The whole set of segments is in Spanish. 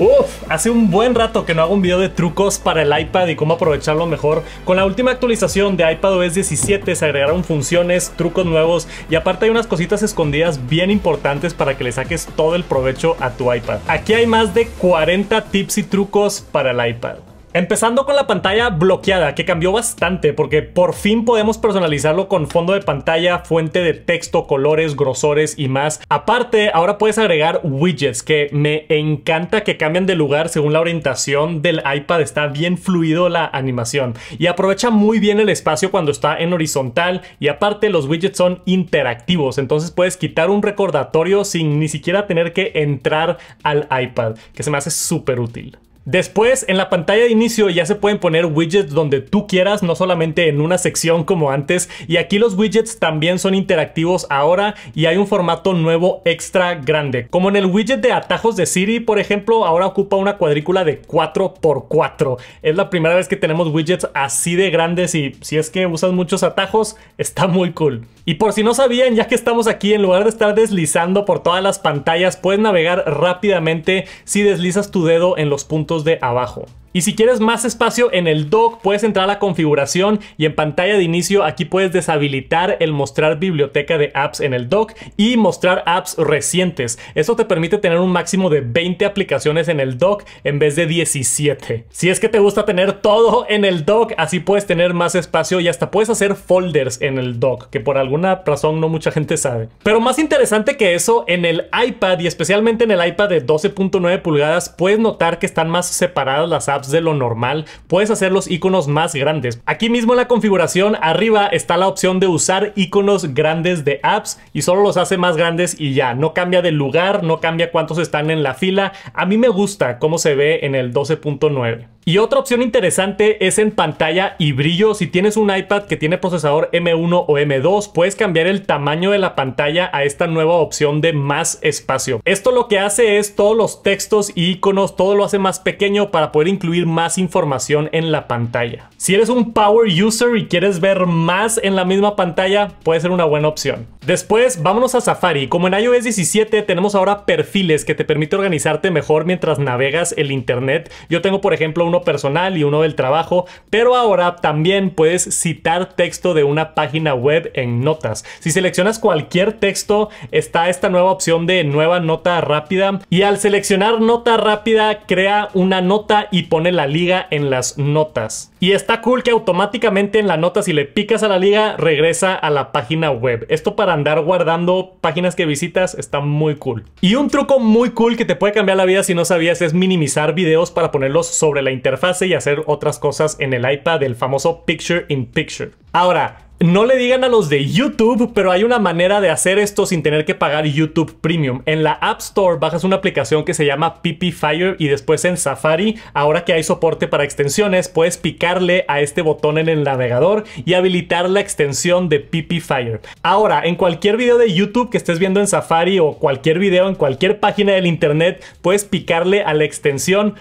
Uf, hace un buen rato que no hago un video de trucos para el iPad y cómo aprovecharlo mejor. Con la última actualización de iPadOS 17 se agregaron funciones, trucos nuevos y aparte hay unas cositas escondidas bien importantes para que le saques todo el provecho a tu iPad. Aquí hay más de 40 tips y trucos para el iPad. Empezando con la pantalla bloqueada, que cambió bastante porque por fin podemos personalizarlo con fondo de pantalla, fuente de texto, colores, grosores y más. Aparte, ahora puedes agregar widgets, que me encanta que cambian de lugar según la orientación del iPad. Está bien fluido la animación y aprovecha muy bien el espacio cuando está en horizontal y aparte los widgets son interactivos, entonces puedes quitar un recordatorio sin ni siquiera tener que entrar al iPad, que se me hace súper útil. Después, en la pantalla de inicio ya se pueden poner widgets donde tú quieras, no solamente en una sección como antes. Y aquí los widgets también son interactivos ahora y hay un formato nuevo extra grande. Como en el widget de atajos de Siri, por ejemplo, ahora ocupa una cuadrícula de 4x4. Es la primera vez que tenemos widgets así de grandes y si es que usas muchos atajos, está muy cool. Y por si no sabían, ya que estamos aquí, en lugar de estar deslizando por todas las pantallas, puedes navegar rápidamente si deslizas tu dedo en los puntos de abajo. Y si quieres más espacio en el dock, puedes entrar a la configuración y en pantalla de inicio aquí puedes deshabilitar el mostrar biblioteca de apps en el dock y mostrar apps recientes. Eso te permite tener un máximo de 20 aplicaciones en el dock en vez de 17. Si es que te gusta tener todo en el dock, así puedes tener más espacio y hasta puedes hacer folders en el dock, que por alguna razón no mucha gente sabe. Pero más interesante que eso, en el iPad y especialmente en el iPad de 12.9 pulgadas, puedes notar que están más separadas las apps de lo normal, puedes hacer los iconos más grandes. Aquí mismo en la configuración arriba está la opción de usar iconos grandes de apps y solo los hace más grandes y ya, no cambia de lugar, no cambia cuántos están en la fila. A mí me gusta cómo se ve en el 12.9. Y otra opción interesante es en pantalla y brillo. Si tienes un iPad que tiene procesador M1 o M2, puedes cambiar el tamaño de la pantalla a esta nueva opción de más espacio. Esto lo que hace es todos los textos y iconos, todo lo hace más pequeño para poder incluir más información en la pantalla. Si eres un power user y quieres ver más en la misma pantalla, puede ser una buena opción. Después, vámonos a Safari. Como en iOS 17 tenemos ahora perfiles que te permite organizarte mejor mientras navegas el internet. Yo tengo, por ejemplo, uno personal y uno del trabajo, pero ahora también puedes citar texto de una página web en notas. Si seleccionas cualquier texto, está esta nueva opción de nueva nota rápida y al seleccionar nota rápida, crea una nota y pone la liga en las notas. Y está cool que automáticamente en la nota si le picas a la liga regresa a la página web. Esto para andar guardando páginas que visitas está muy cool. Y un truco muy cool que te puede cambiar la vida si no sabías es minimizar videos para ponerlos sobre la interfase y hacer otras cosas en el iPad, del famoso Picture in Picture. Ahora, no le digan a los de YouTube, pero hay una manera de hacer esto sin tener que pagar YouTube Premium. En la App Store bajas una aplicación que se llama PP Fire y después en Safari, ahora que hay soporte para extensiones, puedes picarle a este botón en el navegador y habilitar la extensión de PP Fire. Ahora, en cualquier video de YouTube que estés viendo en Safari o cualquier video en cualquier página del internet, puedes picarle a la extensión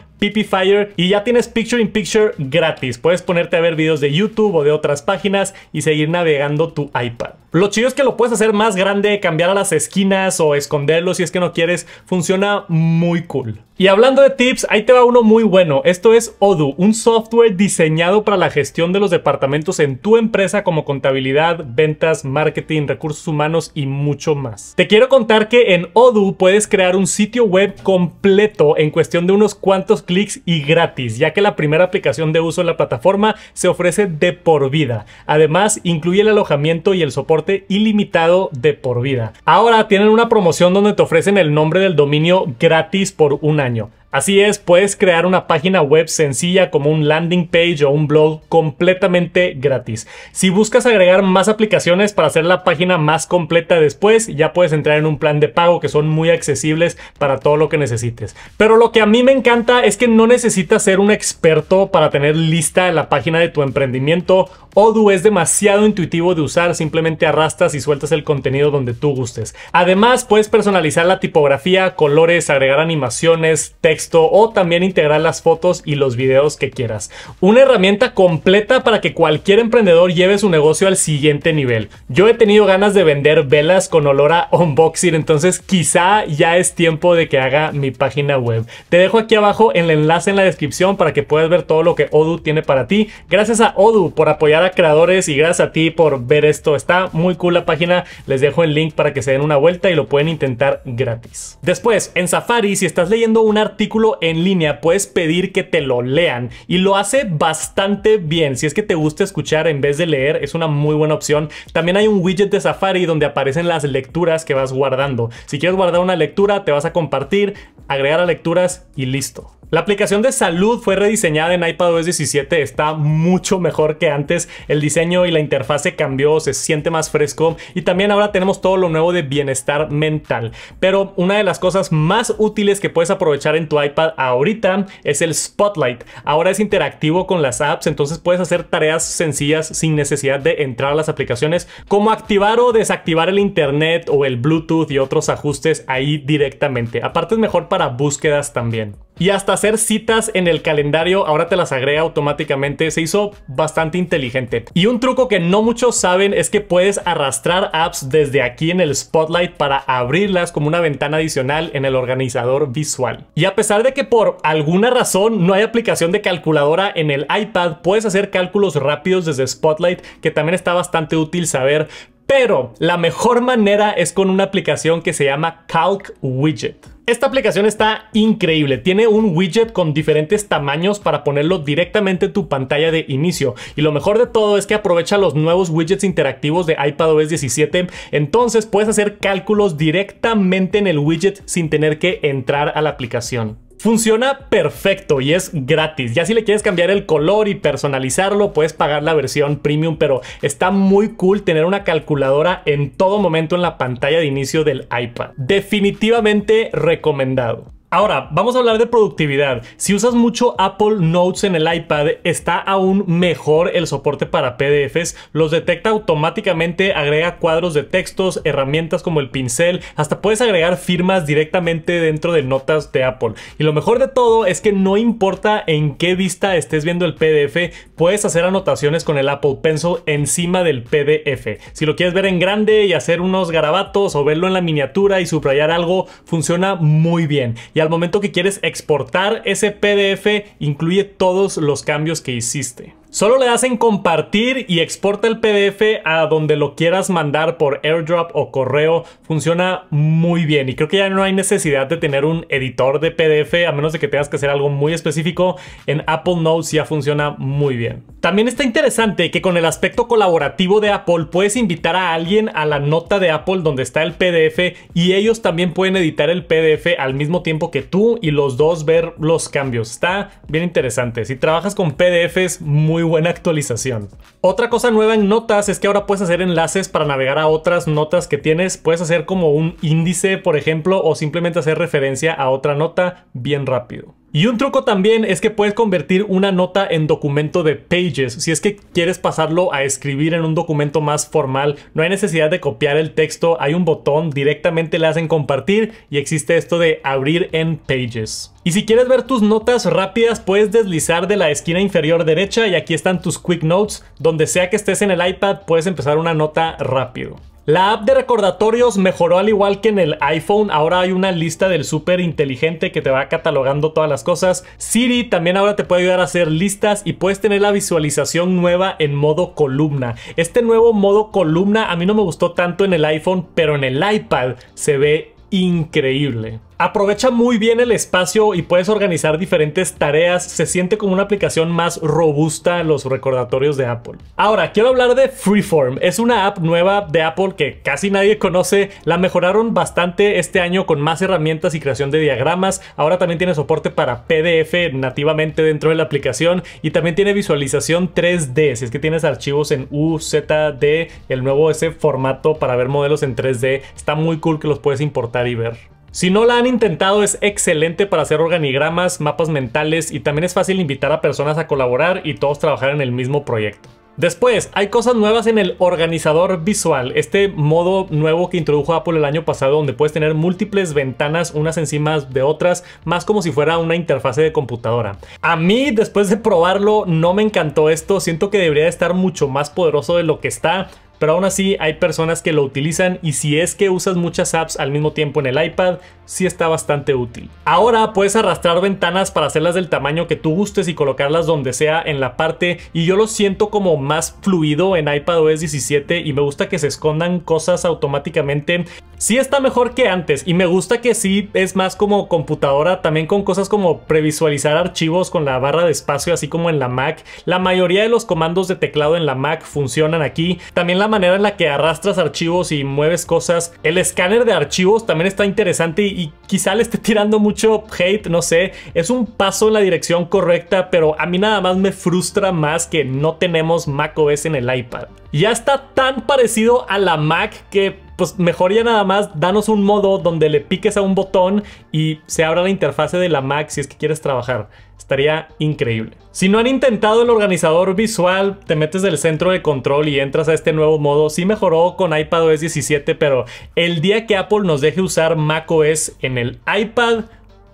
Fire y ya tienes Picture in Picture gratis. Puedes ponerte a ver videos de YouTube o de otras páginas y seguir navegando tu iPad. Lo chido es que lo puedes hacer más grande, cambiar a las esquinas o esconderlo si es que no quieres. Funciona muy cool. Y hablando de tips, ahí te va uno muy bueno. Esto es Odoo, un software diseñado para la gestión de los departamentos en tu empresa como contabilidad, ventas, marketing, recursos humanos y mucho más. Te quiero contar que en Odoo puedes crear un sitio web completo en cuestión de unos cuantos clics y gratis, ya que la primera aplicación de uso en la plataforma se ofrece de por vida. Además, incluye el alojamiento y el soporte ilimitado de por vida. Ahora tienen una promoción donde te ofrecen el nombre del dominio gratis por un año. Así es, puedes crear una página web sencilla como un landing page o un blog completamente gratis. Si buscas agregar más aplicaciones para hacer la página más completa después, ya puedes entrar en un plan de pago que son muy accesibles para todo lo que necesites. Pero lo que a mí me encanta es que no necesitas ser un experto para tener lista la página de tu emprendimiento. Odoo es demasiado intuitivo de usar, simplemente arrastras y sueltas el contenido donde tú gustes. Además, puedes personalizar la tipografía, colores, agregar animaciones, textos o también integrar las fotos y los videos que quieras. Una herramienta completa para que cualquier emprendedor lleve su negocio al siguiente nivel. Yo he tenido ganas de vender velas con olor a unboxing, entonces quizá ya es tiempo de que haga mi página web. Te dejo aquí abajo el enlace en la descripción para que puedas ver todo lo que Odu tiene para ti. Gracias a Odu por apoyar a creadores y gracias a ti por ver esto. Está muy cool la página. Les dejo el link para que se den una vuelta y lo pueden intentar gratis. Después, en Safari, si estás leyendo un artículo en línea puedes pedir que te lo lean y lo hace bastante bien. Si es que te gusta escuchar en vez de leer, es una muy buena opción. También hay un widget de Safari donde aparecen las lecturas que vas guardando. Si quieres guardar una lectura, te vas a compartir, agregar a lecturas y listo. La aplicación de salud fue rediseñada en iPadOS 17, está mucho mejor que antes, el diseño y la interfase cambió, se siente más fresco y también ahora tenemos todo lo nuevo de bienestar mental. Pero una de las cosas más útiles que puedes aprovechar en tu iPad ahorita es el Spotlight. Ahora es interactivo con las apps, entonces puedes hacer tareas sencillas sin necesidad de entrar a las aplicaciones, como activar o desactivar el internet o el Bluetooth y otros ajustes ahí directamente. Aparte es mejor para búsquedas también y hasta hacer citas en el calendario, ahora te las agrega automáticamente, se hizo bastante inteligente. Y un truco que no muchos saben es que puedes arrastrar apps desde aquí en el Spotlight para abrirlas como una ventana adicional en el organizador visual. Y a pesar de que por alguna razón no hay aplicación de calculadora en el iPad, puedes hacer cálculos rápidos desde Spotlight, que también está bastante útil saber. Pero la mejor manera es con una aplicación que se llama Calc Widget. Esta aplicación está increíble, tiene un widget con diferentes tamaños para ponerlo directamente en tu pantalla de inicio y lo mejor de todo es que aprovecha los nuevos widgets interactivos de iPadOS 17, entonces puedes hacer cálculos directamente en el widget sin tener que entrar a la aplicación. Funciona perfecto y es gratis. Ya si le quieres cambiar el color y personalizarlo, puedes pagar la versión premium, pero está muy cool tener una calculadora en todo momento en la pantalla de inicio del iPad. Definitivamente recomendado. Ahora, vamos a hablar de productividad. Si usas mucho Apple Notes en el iPad, está aún mejor el soporte para PDFs. Los detecta automáticamente, agrega cuadros de textos, herramientas como el pincel, hasta puedes agregar firmas directamente dentro de notas de Apple. Y lo mejor de todo es que no importa en qué vista estés viendo el PDF, puedes hacer anotaciones con el Apple Pencil encima del PDF. Si lo quieres ver en grande y hacer unos garabatos o verlo en la miniatura y subrayar algo, funciona muy bien y al momento que quieres exportar ese PDF incluye todos los cambios que hiciste. Solo le das en compartir y exporta el PDF a donde lo quieras mandar por airdrop o correo. Funciona muy bien y creo que ya no hay necesidad de tener un editor de PDF a menos de que tengas que hacer algo muy específico. En Apple Notes ya funciona muy bien. También está interesante que con el aspecto colaborativo de Apple puedes invitar a alguien a la nota de Apple donde está el PDF y ellos también pueden editar el PDF al mismo tiempo que tú y los dos ver los cambios. Está bien interesante. Si trabajas con PDFs, muy buena actualización. Otra cosa nueva en notas es que ahora puedes hacer enlaces para navegar a otras notas que tienes. Puedes hacer como un índice, por ejemplo, o simplemente hacer referencia a otra nota bien rápido. Y un truco también es que puedes convertir una nota en documento de pages. Si es que quieres pasarlo a escribir en un documento más formal, no hay necesidad de copiar el texto, hay un botón, directamente le hacen compartir y existe esto de abrir en pages. Y si quieres ver tus notas rápidas, puedes deslizar de la esquina inferior derecha y aquí están tus quick notes. Donde sea que estés en el iPad, puedes empezar una nota rápido. La app de recordatorios mejoró al igual que en el iPhone. Ahora hay una lista del súper inteligente que te va catalogando todas las cosas. Siri también ahora te puede ayudar a hacer listas y puedes tener la visualización nueva en modo columna. Este nuevo modo columna a mí no me gustó tanto en el iPhone, pero en el iPad se ve increíble. Aprovecha muy bien el espacio y puedes organizar diferentes tareas. Se siente como una aplicación más robusta los recordatorios de Apple. Ahora, quiero hablar de Freeform. Es una app nueva de Apple que casi nadie conoce. La mejoraron bastante este año con más herramientas y creación de diagramas. Ahora también tiene soporte para PDF nativamente dentro de la aplicación y también tiene visualización 3D. Si es que tienes archivos en UZD, el nuevo ese formato para ver modelos en 3D. Está muy cool que los puedes importar y ver. Si no la han intentado, es excelente para hacer organigramas, mapas mentales y también es fácil invitar a personas a colaborar y todos trabajar en el mismo proyecto. Después, hay cosas nuevas en el organizador visual, este modo nuevo que introdujo Apple el año pasado donde puedes tener múltiples ventanas unas encima de otras, más como si fuera una interfase de computadora. A mí, después de probarlo, no me encantó esto, siento que debería estar mucho más poderoso de lo que está, pero aún así hay personas que lo utilizan y si es que usas muchas apps al mismo tiempo en el iPad, sí está bastante útil. Ahora puedes arrastrar ventanas para hacerlas del tamaño que tú gustes y colocarlas donde sea en la parte y yo lo siento como más fluido en iPadOS 17 y me gusta que se escondan cosas automáticamente. Sí está mejor que antes y me gusta que sí es más como computadora, también con cosas como previsualizar archivos con la barra de espacio así como en la Mac. La mayoría de los comandos de teclado en la Mac funcionan aquí. También la manera en la que arrastras archivos y mueves cosas. El escáner de archivos también está interesante y, y quizá le esté tirando mucho hate, no sé. Es un paso en la dirección correcta, pero a mí nada más me frustra más que no tenemos macOS en el iPad. Ya está tan parecido a la Mac que pues mejoría nada más danos un modo donde le piques a un botón y se abra la interfase de la Mac si es que quieres trabajar. Estaría increíble. Si no han intentado el organizador visual, te metes del centro de control y entras a este nuevo modo. Sí mejoró con iPadOS 17, pero el día que Apple nos deje usar macOS en el iPad,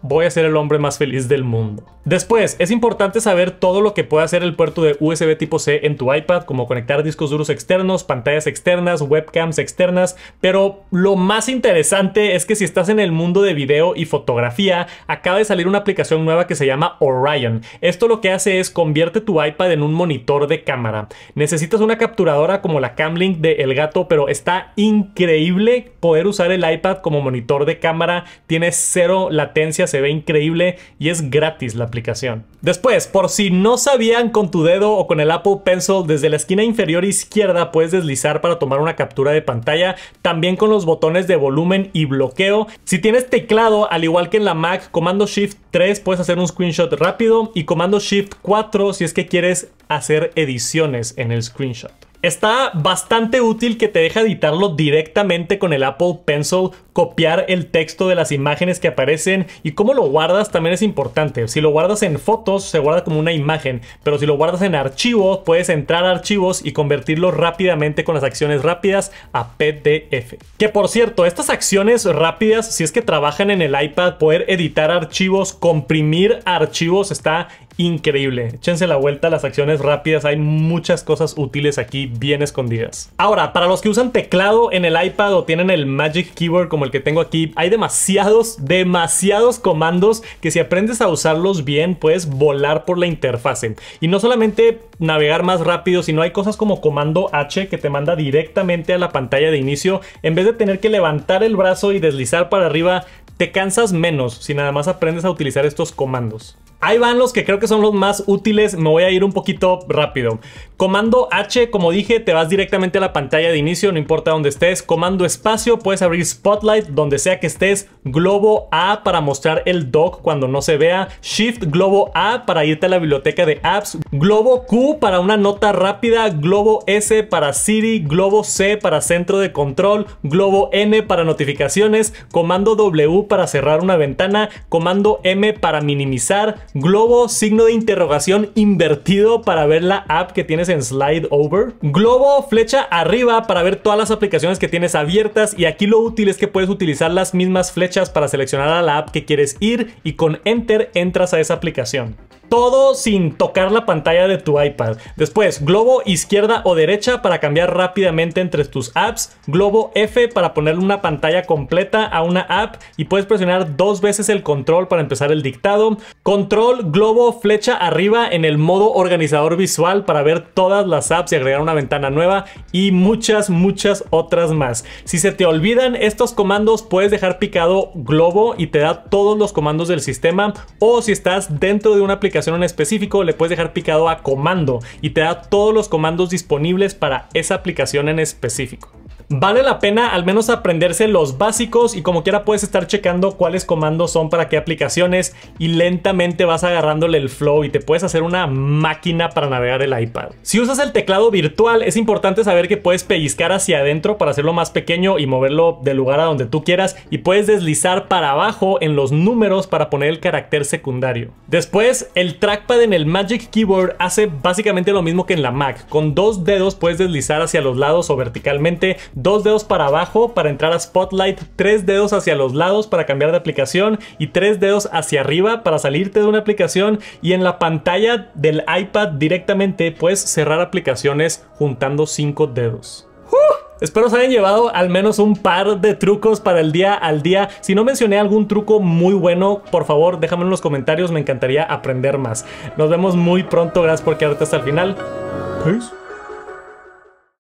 voy a ser el hombre más feliz del mundo. Después, es importante saber todo lo que puede hacer el puerto de USB tipo C en tu iPad, como conectar discos duros externos, pantallas externas, webcams externas, pero lo más interesante es que si estás en el mundo de video y fotografía, acaba de salir una aplicación nueva que se llama Orion. Esto lo que hace es convierte tu iPad en un monitor de cámara. Necesitas una capturadora como la Camlink de El Gato, pero está increíble poder usar el iPad como monitor de cámara, tiene cero latencia, se ve increíble y es gratis la aplicación. Después, por si no sabían, con tu dedo o con el Apple Pencil desde la esquina inferior izquierda puedes deslizar para tomar una captura de pantalla, también con los botones de volumen y bloqueo. Si tienes teclado, al igual que en la Mac, comando Shift 3 puedes hacer un screenshot rápido y comando Shift 4 si es que quieres hacer ediciones en el screenshot. Está bastante útil que te deja editarlo directamente con el Apple Pencil, copiar el texto de las imágenes que aparecen y cómo lo guardas también es importante. Si lo guardas en fotos se guarda como una imagen, pero si lo guardas en archivos puedes entrar a archivos y convertirlo rápidamente con las acciones rápidas a PDF. Que por cierto, estas acciones rápidas, si es que trabajan en el iPad, poder editar archivos, comprimir archivos está increíble. Échense la vuelta a las acciones rápidas, hay muchas cosas útiles aquí bien escondidas. Ahora, para los que usan teclado en el iPad o tienen el Magic Keyboard como el que tengo aquí, hay demasiados, demasiados comandos que si aprendes a usarlos bien, puedes volar por la interfaz Y no solamente navegar más rápido, sino hay cosas como comando H que te manda directamente a la pantalla de inicio. En vez de tener que levantar el brazo y deslizar para arriba, te cansas menos si nada más aprendes a utilizar estos comandos. Ahí van los que creo que son los más útiles. Me voy a ir un poquito rápido. Comando H, como dije, te vas directamente a la pantalla de inicio, no importa dónde estés. Comando espacio, puedes abrir Spotlight donde sea que estés. Globo A para mostrar el dock cuando no se vea. Shift Globo A para irte a la biblioteca de apps. Globo Q para una nota rápida. Globo S para Siri. Globo C para centro de control. Globo N para notificaciones. Comando W para cerrar una ventana. Comando M para minimizar Globo, signo de interrogación invertido para ver la app que tienes en slide over. Globo, flecha arriba para ver todas las aplicaciones que tienes abiertas. Y aquí lo útil es que puedes utilizar las mismas flechas para seleccionar a la app que quieres ir y con enter entras a esa aplicación. Todo sin tocar la pantalla de tu iPad. Después, globo izquierda o derecha para cambiar rápidamente entre tus apps. Globo F para ponerle una pantalla completa a una app. Y puedes presionar dos veces el control para empezar el dictado. Control, globo, flecha arriba en el modo organizador visual para ver todas las apps y agregar una ventana nueva. Y muchas, muchas otras más. Si se te olvidan estos comandos, puedes dejar picado globo y te da todos los comandos del sistema. O si estás dentro de una aplicación en específico, le puedes dejar picado a comando y te da todos los comandos disponibles para esa aplicación en específico. Vale la pena al menos aprenderse los básicos y como quiera puedes estar checando cuáles comandos son para qué aplicaciones y lentamente vas agarrándole el flow y te puedes hacer una máquina para navegar el iPad. Si usas el teclado virtual es importante saber que puedes pellizcar hacia adentro para hacerlo más pequeño y moverlo del lugar a donde tú quieras y puedes deslizar para abajo en los números para poner el carácter secundario. Después el trackpad en el Magic Keyboard hace básicamente lo mismo que en la Mac. Con dos dedos puedes deslizar hacia los lados o verticalmente dos dedos para abajo para entrar a Spotlight, tres dedos hacia los lados para cambiar de aplicación y tres dedos hacia arriba para salirte de una aplicación y en la pantalla del iPad directamente puedes cerrar aplicaciones juntando cinco dedos. ¡Uh! Espero os hayan llevado al menos un par de trucos para el día al día. Si no mencioné algún truco muy bueno, por favor déjame en los comentarios, me encantaría aprender más. Nos vemos muy pronto, gracias por quedarte hasta el final.